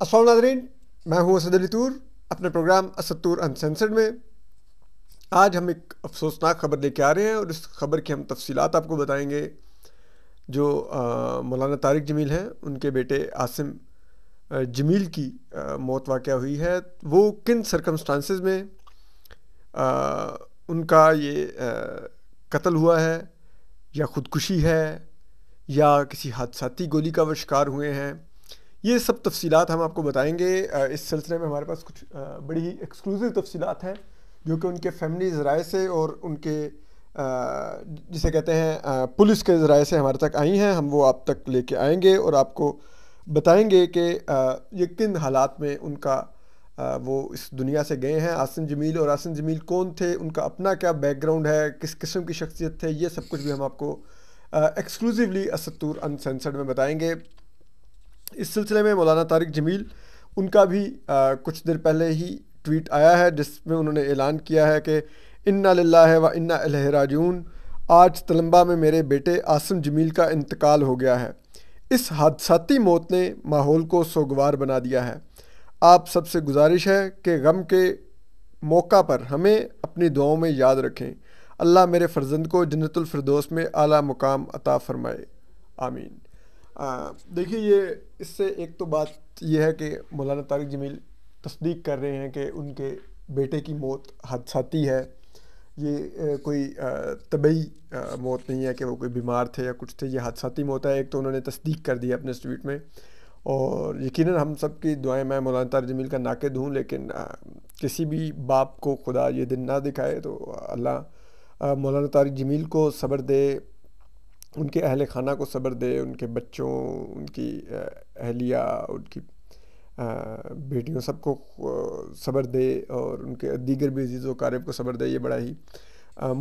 असल नाजरीन मैं हूँ असद अली तूर अपने प्रोग्राम असतूर अनसेंसर्ड में आज हम एक अफसोसनाक खबर लेके आ रहे हैं और इस खबर की हम तफसीलात आपको बताएंगे जो मौलाना तारिक जमील हैं उनके बेटे आसिम जमील की आ, मौत वाक़ हुई है वो किन सरकमस्टांसिस में आ, उनका ये कत्ल हुआ है या ख़ुदकुशी है या किसी हादसाती गोली का वो शिकार हुए हैं ये सब तफसीत हम आपको बताएंगे इस सिलसिले में हमारे पास कुछ बड़ी ही एक्सक्लूसिव तफसीत हैं जो कि उनके फैमिली ज़राए से और उनके जिसे कहते हैं पुलिस के ज़राए से हमारे तक आई हैं हम वो आप तक लेके आएंगे और आपको बताएंगे कि ये किन हालात में उनका वो इस दुनिया से गए हैं आसन जमील और आसन जमील कौन थे उनका अपना क्या बैकग्राउंड है किस किस्म की शख्सियत थे ये सब कुछ भी हम आपको एक्सक्लूसिवली असतूर अनसेंसर्ड में बताएंगे इस सिलसिले में मौलाना तारिक जमील उनका भी आ, कुछ देर पहले ही ट्वीट आया है जिसमें उन्होंने ऐलान किया है कि इन्ना लाला व इन्ना अलहराजून आज तलम्बा में मेरे बेटे आसम जमील का इंतकाल हो गया है इस हादसाती मौत ने माहौल को सोगवार बना दिया है आप सबसे गुजारिश है कि गम के मौका पर हमें अपनी दुआओं में याद रखें अल्लाह मेरे फर्जंद को जन्नतफरदोस में आला मुकाम अता फ़रमाए आमीन देखिए ये इससे एक तो बात यह है कि मौलाना तारिक जमील तस्दीक कर रहे हैं कि उनके बेटे की मौत हादसाती है ये कोई तबई मौत नहीं है कि वो कोई बीमार थे या कुछ थे ये हादसाती मौत है एक तो उन्होंने तस्दीक कर दी अपने स्ट्रीट में और यकीन हम सब की दुआएं मैं मौलाना तार जमील का नाकद हूँ लेकिन किसी भी बाप को खुदा ये दिन ना दिखाए तो अल्लाह मौलाना तारिक जमील को सब्र दे उनके अहल खाना को सब्र दे उनके बच्चों उनकी अहलिया उनकी बेटियों सबको सब्र दे और उनके दीगर भी अजीज़ वारब को सब्र दे ये बड़ा ही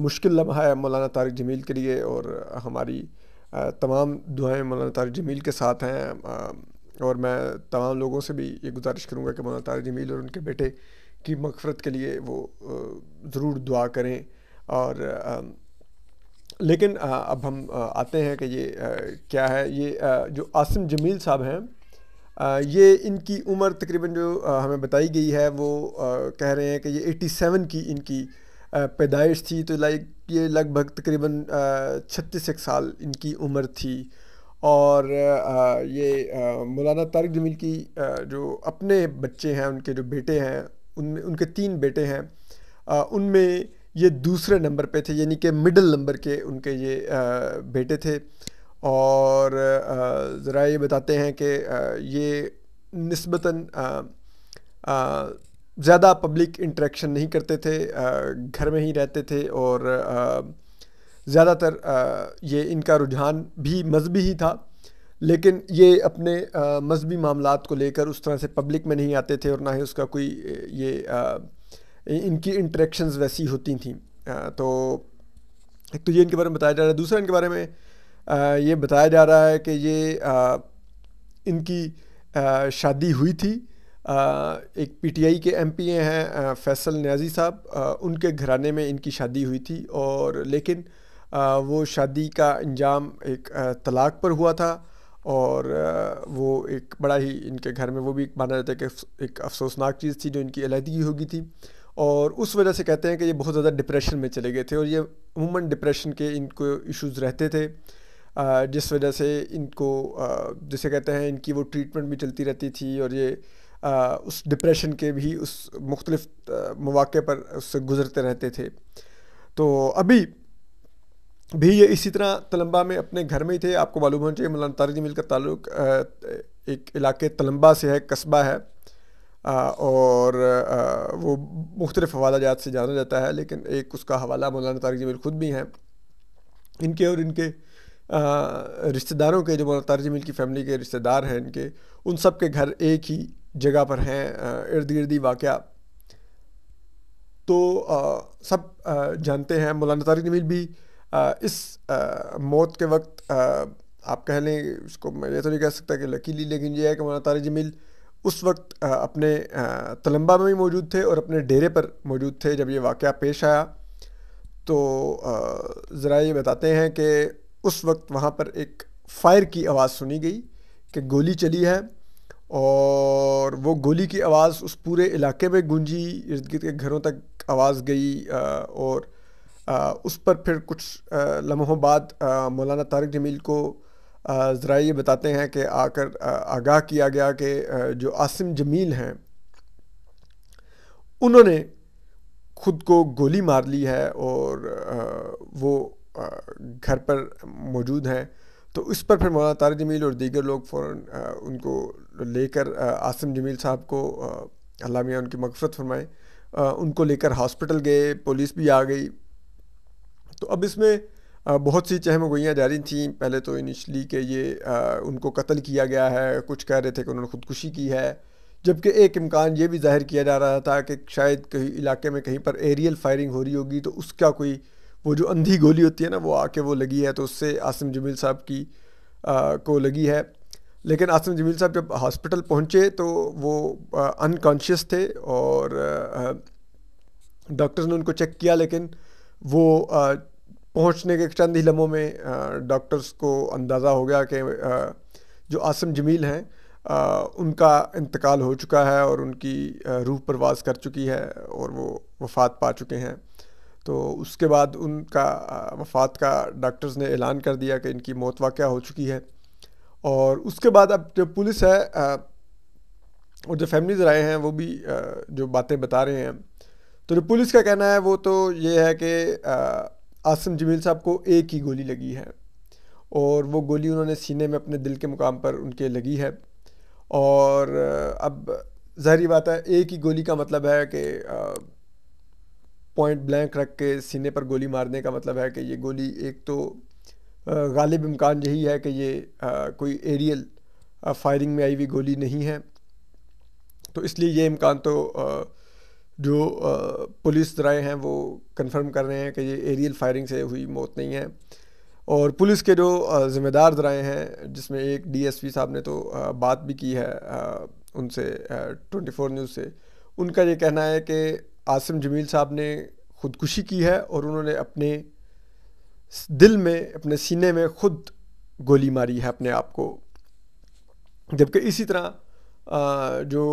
मुश्किल लम्हा है मौलाना तारक जमील के लिए और हमारी तमाम दुआएं मौलाना तारक जमील के साथ हैं और मैं तमाम लोगों से भी ये गुजारिश करूँगा कि मौलाना तारक जमील और उनके बेटे की मगफरत के लिए वो ज़रूर दुआ करें और लेकिन अब हम आते हैं कि ये क्या है ये जो आसिम जमील साहब हैं ये इनकी उम्र तकरीबन जो हमें बताई गई है वो कह रहे हैं कि ये 87 की इनकी पैदाइश थी तो लाइक ये लगभग तकरीबन छत्तीस एक साल इनकी उम्र थी और ये मौलाना तारक जमील की जो अपने बच्चे हैं उनके जो बेटे हैं उनमें उनके तीन बेटे हैं उनमें ये दूसरे नंबर पे थे यानी कि मिडल नंबर के उनके ये बेटे थे और ज़रा ये बताते हैं कि ये नस्बता ज़्यादा पब्लिक इंट्रैक्शन नहीं करते थे घर में ही रहते थे और ज़्यादातर ये इनका रुझान भी मजहबी ही था लेकिन ये अपने मजहबी मामला को लेकर उस तरह से पब्लिक में नहीं आते थे और ना ही उसका कोई ये इनकी इंटरेक्शंस वैसी होती थी तो एक तो ये इनके बारे में बताया जा रहा है दूसरा इनके बारे में ये बताया जा रहा है कि ये इनकी शादी हुई थी एक पीटीआई के एमपी हैं फैसल न्याजी साहब उनके घराने में इनकी शादी हुई थी और लेकिन वो शादी का अंजाम एक तलाक पर हुआ था और वो एक बड़ा ही इनके घर में वो भी माना जाता है कि एक अफसोसनाक चीज़ थी जो इनकी अलहदगी होगी थी और उस वजह से कहते हैं कि ये बहुत ज़्यादा डिप्रेशन में चले गए थे और ये अमूमन डिप्रेशन के इनको इश्यूज़ रहते थे जिस वजह से इनको जैसे कहते हैं इनकी वो ट्रीटमेंट भी चलती रहती थी और ये उस डिप्रेशन के भी उस मुख्तलिफ मौाक़े पर उससे गुज़रते रहते थे तो अभी भी ये इसी तरह तलम्बा में अपने घर में ही थे आपको मालूम होना चाहिए मौलाना तारजी मिल का ताल्लुक एक इलाके तलम्बा से है कस्बा है और वो मुख्तलिफ हवाला जात से जाना जाता है लेकिन एक उसका हवाला मौलाना तारक जमील ख़ुद भी हैं इनके और इनके रिश्तेदारों के जो मौलाना तारक जमील की फैमिली के रिश्तेदार हैं इनके उन सब के घर एक ही जगह पर हैं इर्द गिर्द वाक़ तो आ, सब आ, जानते हैं मौलाना तारक जमील भी आ, इस आ, मौत के वक्त आ, आप कह लें इसको मैं ये तो नहीं कह सकता कि लकीली लेकिन ये है कि मौलाना तारक जमील उस वक्त अपने तलम्बा में भी मौजूद थे और अपने डेरे पर मौजूद थे जब ये वाक़ पेश आया तो ज़रा ये बताते हैं कि उस वक्त वहाँ पर एक फायर की आवाज़ सुनी गई कि गोली चली है और वो गोली की आवाज़ उस पूरे इलाके में गूंजी इर्द गिर्द के घरों तक आवाज़ गई और उस पर फिर कुछ लम्हों बाद मौलाना तारक जमील को ज़रा ये बताते हैं कि आकर आगाह किया गया कि जो आसिम जमील हैं उन्होंने खुद को गोली मार ली है और वो घर पर मौजूद हैं तो इस पर फिर मौलाना तार जमील और दीगर लोग फ़ौर उनको लेकर आसिम जमील साहब को अल्लाह मियाँ उनकी मकफ़रत फरमाए उनको लेकर हॉस्पिटल गए पुलिस भी आ गई तो अब इसमें बहुत सी गोइयाँ जारी थीं पहले तो इनिशली के ये उनको कत्ल किया गया है कुछ कह रहे थे कि उन्होंने खुदकुशी की है जबकि एक इम्कान ये भी जाहिर किया जा रहा था कि शायद कहीं इलाके में कहीं पर एरियल फायरिंग हो रही होगी तो उसका कोई वो जो अंधी गोली होती है ना वो आके वो लगी है तो उससे आसिम जमील साहब की आ, को लगी है लेकिन आसिम जमील साहब जब हॉस्पिटल पहुँचे तो वो अनकॉन्शियस थे और डॉक्टर्स ने उनको चेक किया लेकिन वो आ, पहुंचने के चंद ही लम्हों में डॉक्टर्स को अंदाज़ा हो गया कि जो आसम जमील हैं उनका इंतकाल हो चुका है और उनकी रूह प्रवास कर चुकी है और वो वफ़ात पा चुके हैं तो उसके बाद उनका वफ़ात का डॉक्टर्स ने ऐलान कर दिया कि इनकी मौत वाक़ हो चुकी है और उसके बाद अब जो पुलिस है और जो फैमिलीज आए हैं वो भी जो बातें बता रहे हैं तो जो पुलिस का कहना है वो तो ये है कि आसम जमील साहब को एक ही गोली लगी है और वो गोली उन्होंने सीने में अपने दिल के मुकाम पर उनके लगी है और अब जहरी बात है एक ही गोली का मतलब है कि पॉइंट ब्लैंक रख के सीने पर गोली मारने का मतलब है कि ये गोली एक तो गालिब इम्कान यही है कि ये आ, कोई एरियल फायरिंग में आई हुई गोली नहीं है तो इसलिए ये इम्कान तो आ, जो पुलिस राय हैं वो कंफर्म कर रहे हैं कि ये एरियल फायरिंग से हुई मौत नहीं है और पुलिस के जो ज़िम्मेदार राय हैं जिसमें एक डीएसपी साहब ने तो बात भी की है उनसे ट्वेंटी फोर न्यूज़ से उनका ये कहना है कि आसिम जमील साहब ने खुदकुशी की है और उन्होंने अपने दिल में अपने सीने में खुद गोली मारी है अपने आप को जबकि इसी तरह जो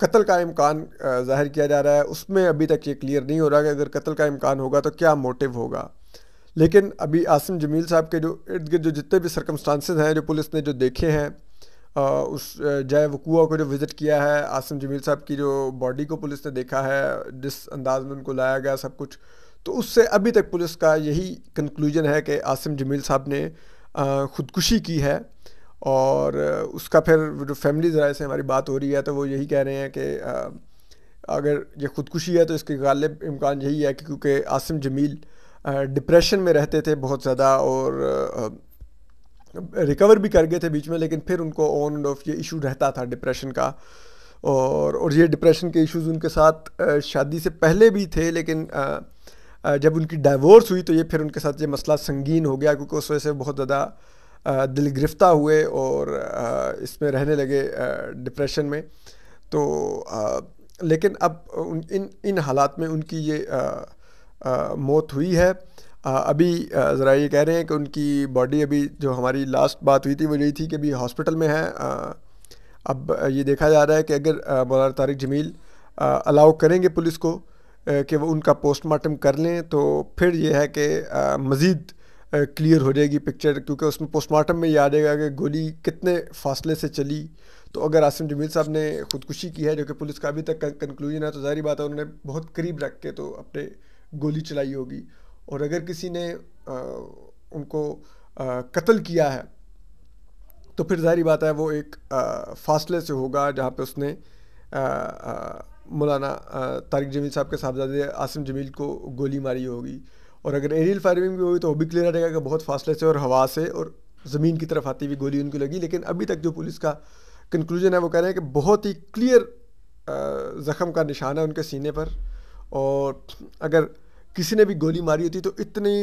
कत्ल का इम्कान ज़ाहिर किया जा रहा है उसमें अभी तक ये क्लियर नहीं हो रहा कि अगर कत्ल का इम्कान होगा तो क्या मोटिव होगा लेकिन अभी आसिम जमील साहब के जो इर्द गिर्द जो जितने भी सरकमस्टांसिस हैं जो पुलिस ने जो देखे हैं उस जय वकूआ को जो विज़िट किया है आसिम जमील साहब की जो बॉडी को पुलिस ने देखा है जिस अंदाज में उनको लाया गया सब कुछ तो उससे अभी तक पुलिस का यही कंक्लूजन है कि आसिम जमील साहब ने खुदकुशी की है और उसका फिर जो फैमिली ज़रा से हमारी बात हो रही है तो वो यही कह रहे हैं कि अगर ये ख़ुदकुशी है तो इसके गालिब इम्कान यही है कि क्योंकि आसिम जमील डिप्रेशन में रहते थे बहुत ज़्यादा और रिकवर भी कर गए थे बीच में लेकिन फिर उनको ऑन एंड ऑफ ये इशू रहता था डिप्रेशन का और और ये डिप्रेशन के इश्यूज उनके साथ शादी से पहले भी थे लेकिन जब उनकी डाइवोर्स हुई तो ये फिर उनके साथ ये मसला संगीन हो गया क्योंकि उस वजह से बहुत ज़्यादा दिल गिरफ्ता हुए और इसमें रहने लगे डिप्रेशन में तो लेकिन अब इन इन हालात में उनकी ये मौत हुई है अभी ज़रा ये कह रहे हैं कि उनकी बॉडी अभी जो हमारी लास्ट बात हुई थी वो यही थी कि अभी हॉस्पिटल में है अब ये देखा जा रहा है कि अगर मौलान तारिक जमील अलाउ करेंगे पुलिस को कि वो उनका पोस्टमार्टम कर लें तो फिर ये है कि मज़ीद क्लियर हो जाएगी पिक्चर क्योंकि उसमें पोस्टमार्टम में याद आ जाएगा कि गोली कितने फासले से चली तो अगर आसिम जमील साहब ने खुदकुशी की है जो कि पुलिस का अभी तक कंक्लूजन है तो जाहिर बात है उन्होंने बहुत करीब रख के तो अपने गोली चलाई होगी और अगर किसी ने आ, उनको कत्ल किया है तो फिर जाहिर बात है वो एक आ, फासले से होगा जहाँ पर उसने मौलाना तारिक जमील साहब के साहबजादे आसिम जमील को गोली मारी होगी और अगर एरियल फायरिंग भी हुई तो वो भी क्लियर रहेगा कि बहुत फासले से और हवा से और ज़मीन की तरफ आती हुई गोली उनको लगी लेकिन अभी तक जो पुलिस का कंक्लूजन है वो कह रहे हैं कि बहुत ही क्लियर ज़ख़म का निशान है उनके सीने पर और अगर किसी ने भी गोली मारी होती तो इतनी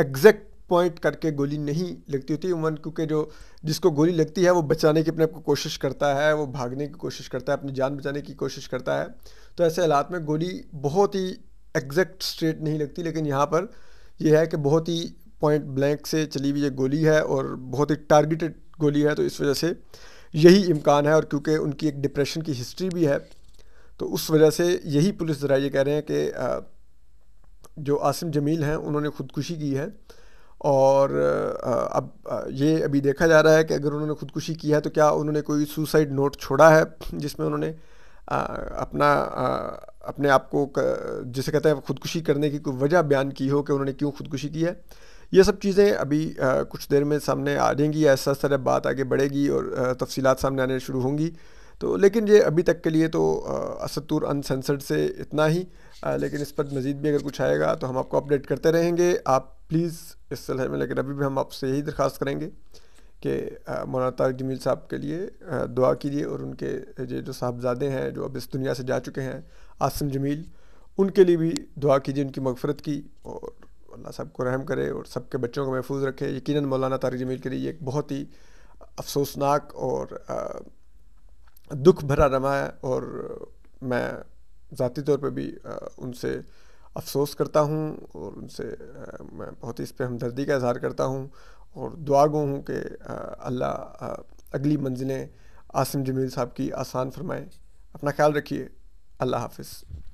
एग्जैक्ट पॉइंट करके गोली नहीं लगती होती उमन क्योंकि जो जिसको गोली लगती है वो बचाने की अपने आप को कोशिश करता है वो भागने की कोशिश करता है अपनी जान बचाने की कोशिश करता है तो ऐसे हालात में गोली बहुत ही एग्जैक्ट स्ट्रेट नहीं लगती लेकिन यहाँ पर यह है कि बहुत ही पॉइंट ब्लैंक से चली हुई ये गोली है और बहुत ही टारगेटेड गोली है तो इस वजह से यही इम्कान है और क्योंकि उनकी एक डिप्रेशन की हिस्ट्री भी है तो उस वजह से यही पुलिस ज़रा ये कह रहे हैं कि जो आसिम जमील हैं उन्होंने ख़ुदकुशी की है और अब ये अभी देखा जा रहा है कि अगर उन्होंने ख़ुदकुशी की है तो क्या उन्होंने कोई सुसाइड नोट छोड़ा है जिसमें उन्होंने अपना अपने आप को जिसे कहते हैं खुदकुशी करने की कोई वजह बयान की हो कि उन्होंने क्यों खुदकुशी की है ये सब चीज़ें अभी आ, कुछ देर में सामने आ जाएंगी या ऐसा तरह बात आगे बढ़ेगी और तफसीत सामने आने शुरू होंगी तो लेकिन ये अभी तक के लिए तो असतूर अनसेंसर्ड से इतना ही आ, लेकिन इस पर मज़ीद भी अगर कुछ आएगा तो हम आपको अपडेट करते रहेंगे आप प्लीज़ इस सिलसिले में लेकिन अभी भी हम आपसे यही दरख्वास्त करेंगे कि मौलाना तारक जमील साहब के लिए दुआ कीजिए और उनके ये जो साहबजादे हैं जो अब इस दुनिया से जा चुके हैं आसम जमील उनके लिए भी दुआ कीजिए उनकी मगफरत की और अल्लाह साहब को रहम करे और सबके बच्चों को महफूज रखे यकीन मौलाना तारक जमील के लिए एक बहुत ही अफसोसनाक और दुख भरा रमा है और मैं ज़ाती तौर पर भी उनसे अफसोस करता हूँ और उनसे मैं बहुत ही इस पर हमदर्दी का इजहार करता हूँ और दुआ गो हूँ कि अल्लाह अगली मंजिलें आसिम जमील साहब की आसान फरमाएँ अपना ख्याल रखिए अल्लाह हाफिज़